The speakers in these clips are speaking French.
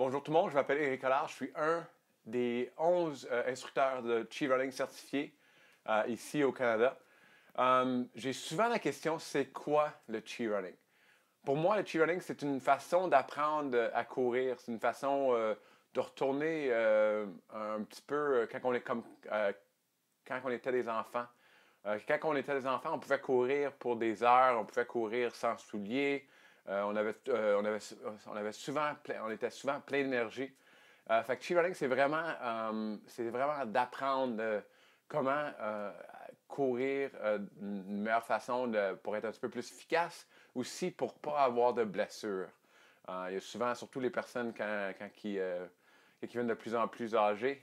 Bonjour tout le monde, je m'appelle Eric Collard, je suis un des 11 euh, instructeurs de running certifiés euh, ici au Canada. Euh, j'ai souvent la question, c'est quoi le Running? Pour moi, le Running, c'est une façon d'apprendre à courir, c'est une façon de retourner un petit peu quand on était des enfants. quand on était des enfants, on pouvait courir pour des heures, on pouvait courir sans souliers, euh, on, euh, on, était souvent plein d'énergie. Euh, fait que c'est vraiment, d'apprendre comment courir d'une meilleure façon pour être un petit peu plus efficace, aussi pour ne pas avoir de blessures. Il y a souvent, surtout les personnes qui, viennent de plus en plus âgées,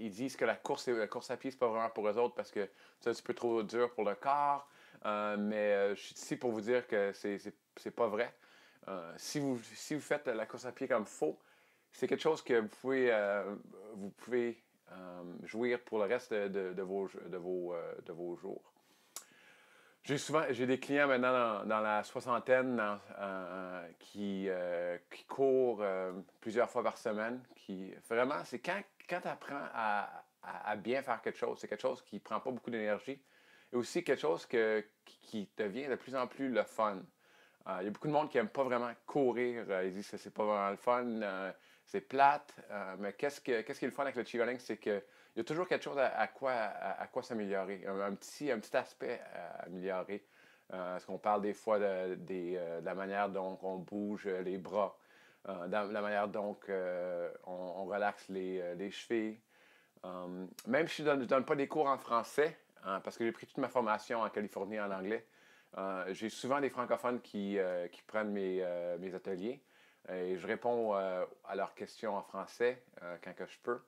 ils disent que la course, la course à pied, c'est pas vraiment pour eux autres parce que c'est un petit peu trop dur pour le corps. Euh, mais euh, je suis ici pour vous dire que ce n'est pas vrai. Euh, si, vous, faites la course à pied comme faux, c'est quelque chose que vous pouvez, jouir pour le reste de, vos, jours. J'ai souvent, j'ai des clients maintenant dans, la soixantaine qui, courent plusieurs fois par semaine. Qui, vraiment, c'est quand, quand tu apprends à, à, bien faire quelque chose, c'est quelque chose qui ne prend pas beaucoup d'énergie, et aussi quelque chose que, qui devient de plus en plus le fun. Euh, il y a beaucoup de monde qui n'aime pas vraiment courir. Euh, ils disent que c'est pas vraiment le fun, euh, c'est plate. mais qu'est-ce, que, qu'est-ce qui est le fun avec le cheerleading, c'est qu'il y a toujours quelque chose à, quoi, à, quoi s'améliorer, un, petit, un petit aspect à améliorer. parce qu'on parle des fois de, la manière dont on bouge les bras, de la manière dont on, relaxe les, les chevilles. même si je ne donne pas des cours en français, Hein, parce que j'ai pris toute ma formation en Californie en anglais. Euh, j'ai souvent des francophones qui, euh, qui prennent mes, euh, mes, ateliers et je réponds à leurs questions en français quand que je peux.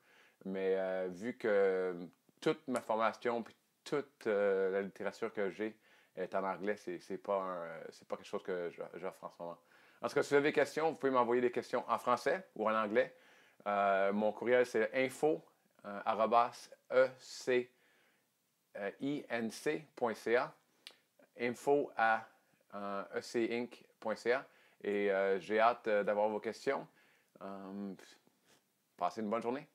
Mais vu que toute ma formation et toute la littérature que j'ai est en anglais, c'est, n'est pas, c'est pas quelque chose que j'offre en ce moment. En tout cas, si vous avez des questions, vous pouvez m'envoyer des questions en français ou en anglais. mon courriel, c'est info@ec inc.ca, info à ecinc.ca. Euh, e Et euh, j'ai hâte euh, d'avoir vos questions. passez une bonne journée.